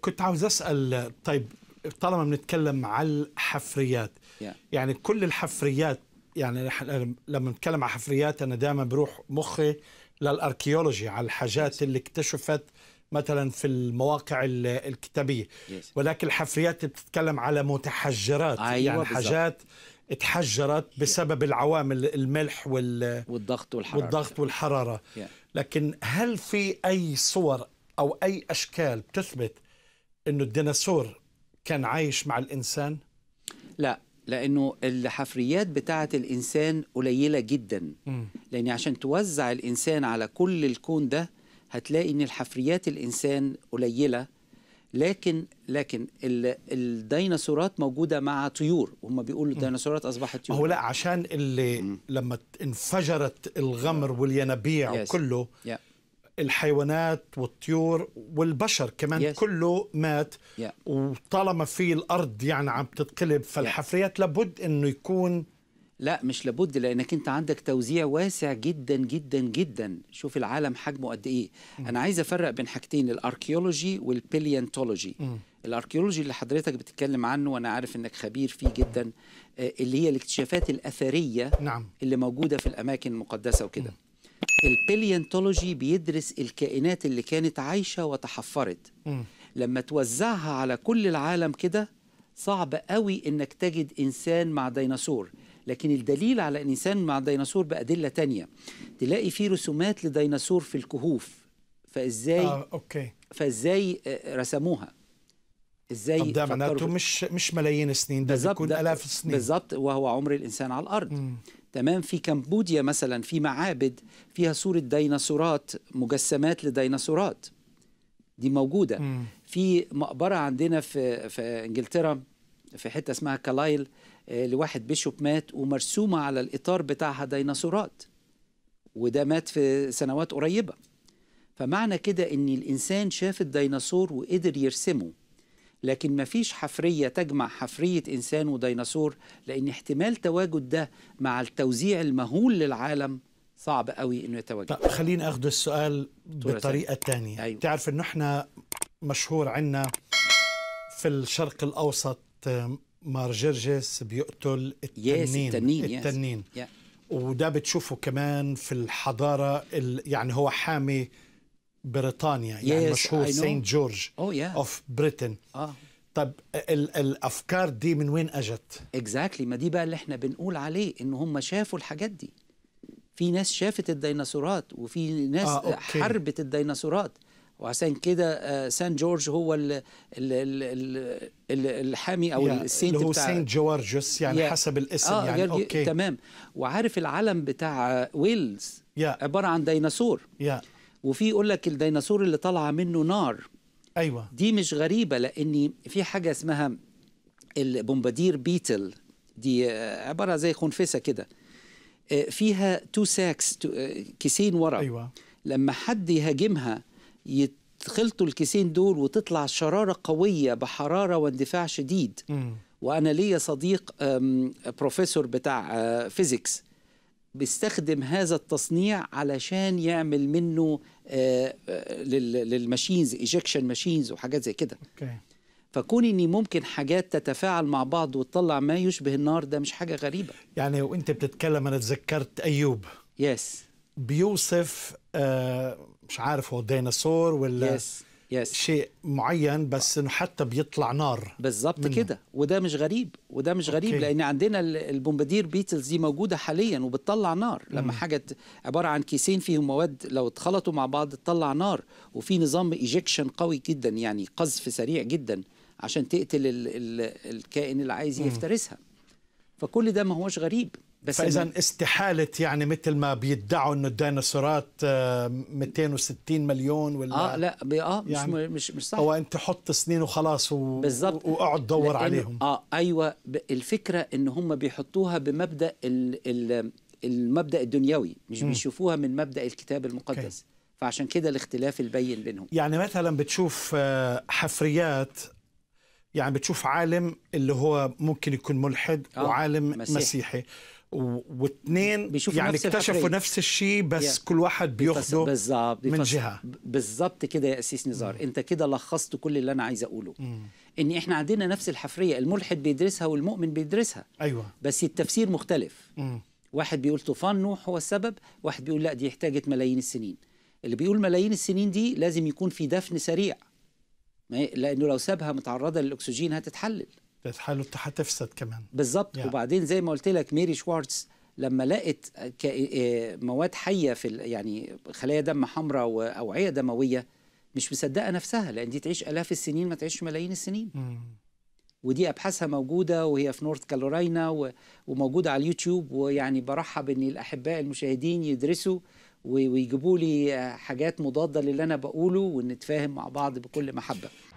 كنت عاوز اسال طيب طالما بنتكلم على الحفريات yeah. يعني كل الحفريات يعني لما نتكلم على حفريات انا دائما بروح مخي للاركيولوجي على الحاجات yes. اللي اكتشفت مثلا في المواقع الكتابيه yes. ولكن الحفريات بتتكلم على متحجرات أيوة يعني حاجات اتحجرت بسبب yeah. العوامل الملح وال والضغط والحراره والضغط والحراره yeah. لكن هل في اي صور او اي اشكال بتثبت انه الديناصور كان عايش مع الانسان لا لانه الحفريات بتاعه الانسان قليله جدا م. لان عشان توزع الانسان على كل الكون ده هتلاقي ان الحفريات الانسان قليله لكن لكن الديناصورات موجوده مع طيور هم بيقولوا الديناصورات اصبحت طيور هو لا عشان اللي م. لما انفجرت الغمر آه. والينابيع yes. وكله yeah. الحيوانات والطيور والبشر كمان yes. كله مات yeah. وطالما في الارض يعني عم تتقلب فالحفريات yeah. لابد انه يكون لا مش لابد لانك انت عندك توزيع واسع جدا جدا جدا شوف العالم حجمه قد ايه انا عايز افرق بين حاجتين الاركيولوجي والبليانتولوجي الاركيولوجي اللي حضرتك بتتكلم عنه وانا عارف انك خبير فيه جدا آه، اللي هي الاكتشافات الاثريه نعم. اللي موجوده في الاماكن المقدسه وكده البليونتولوجي بيدرس الكائنات اللي كانت عايشة وتحفرت لما توزعها على كل العالم كده صعب قوي انك تجد انسان مع ديناصور لكن الدليل على انسان مع ديناصور بادله تانية تلاقي في رسومات لديناصور في الكهوف فازاي آه، اوكي فازاي آه، رسموها ازاي طب ده معناته مش مش ملايين السنين ده بيكون الاف السنين بالظبط وهو عمر الانسان على الارض مم. تمام في كمبوديا مثلا في معابد فيها صوره ديناصورات مجسمات لديناصورات دي موجوده مم. في مقبره عندنا في في انجلترا في حته اسمها كلايل آه، لواحد بيشوب مات ومرسومه على الاطار بتاعها ديناصورات وده مات في سنوات قريبه فمعنى كده ان الانسان شاف الديناصور وقدر يرسمه لكن ما فيش حفرية تجمع حفرية إنسان وديناصور لأن احتمال تواجد ده مع التوزيع المهول للعالم صعب قوي انه يتواجد طب خليني اخذ السؤال بطريقه ثانيه أيوة. تعرف انه احنا مشهور عنا في الشرق الاوسط مار جرجس بيقتل التنين التنين, التنين. وده بتشوفه كمان في الحضاره يعني هو حامي بريطانيا يعني yes, مشهور سانت جورج اوف بريتن اه طب ال الافكار دي من وين اجت؟ اكزاكتلي exactly. ما دي بقى اللي احنا بنقول عليه ان هم شافوا الحاجات دي في ناس شافت الديناصورات وفي ناس آه، okay. حربت الديناصورات وعشان كده آه، سان جورج هو ال ال ال الحامي او السينت اللي هو بتاع سان جورجوس يعني yeah. حسب الاسم آه يعني اوكي تمام وعارف العلم بتاع ويلز yeah. عباره عن ديناصور yeah. وفي يقول لك الديناصور اللي طالعه منه نار ايوه دي مش غريبه لان في حاجه اسمها البومبادير بيتل دي عباره زي خنفسه كده آه، فيها تو ساكس آه، كيسين ورا أيوة. لما حد يهاجمها يتخلطوا الكيسين دول وتطلع شراره قويه بحراره واندفاع شديد م. وانا ليا صديق بروفيسور بتاع فيزيكس آه، بيستخدم هذا التصنيع علشان يعمل منه للماشينز ايجكشن ماشينز وحاجات زي كده اوكي فكون اني ممكن حاجات تتفاعل مع بعض وتطلع ما يشبه النار ده مش حاجه غريبه يعني وانت بتتكلم انا تذكرت ايوب يس yes. بيوصف آه مش عارف هو ديناصور ولا يس yes. yes. شيء معين بس آه. انه حتى بيطلع نار بالظبط كده وده مش غريب وده مش غريب okay. لان عندنا البومبادير بيتلز دي موجوده حاليا وبتطلع نار mm. لما حاجه عباره عن كيسين فيهم مواد لو اتخلطوا مع بعض تطلع نار وفي نظام ايجكشن قوي جدا يعني قذف سريع جدا عشان تقتل الكائن اللي عايز يفترسها mm. فكل ده ما هوش غريب بس فاذا إن... استحاله يعني مثل ما بيدعوا انه الديناصورات 260 آه، مليون ولا اه لا اه مش يعني مش مش صح هو انت حط سنين وخلاص و... بالظبط واقعد دور عليهم اه ايوه الفكره ان هم بيحطوها بمبدا ال... ال... المبدا الدنيوي مش م. بيشوفوها من مبدا الكتاب المقدس كي. فعشان كده الاختلاف البين بينهم يعني مثلا بتشوف آه، حفريات يعني بتشوف عالم اللي هو ممكن يكون ملحد آه، وعالم مسيحي, مسيحي. واثنين يعني نفس اكتشفوا الحفرية. نفس الشيء بس yeah. كل واحد بياخده بالزبط. من جهه بالظبط كده يا اسيس نزار مم. انت كده لخصت كل اللي انا عايز اقوله مم. ان احنا عندنا نفس الحفريه الملحد بيدرسها والمؤمن بيدرسها ايوه بس التفسير مختلف مم. واحد بيقول طوفان نوح هو السبب واحد بيقول لا دي احتاجت ملايين السنين اللي بيقول ملايين السنين دي لازم يكون في دفن سريع لانه لو سابها متعرضه للاكسجين هتتحلل تتحلل هتفسد كمان بالظبط يعني. وبعدين زي ما قلت لك ميري شوارتز لما لقت إيه، إيه، مواد حيه في يعني خلايا دم حمراء واوعيه دمويه مش مصدقه نفسها لان دي تعيش الاف السنين ما تعيش ملايين السنين م. ودي ابحاثها موجوده وهي في نورث كالوراينا وموجوده على اليوتيوب ويعني برحب ان الاحباء المشاهدين يدرسوا ويجيبوا لي حاجات مضاده للي انا بقوله ونتفاهم مع بعض بكل محبه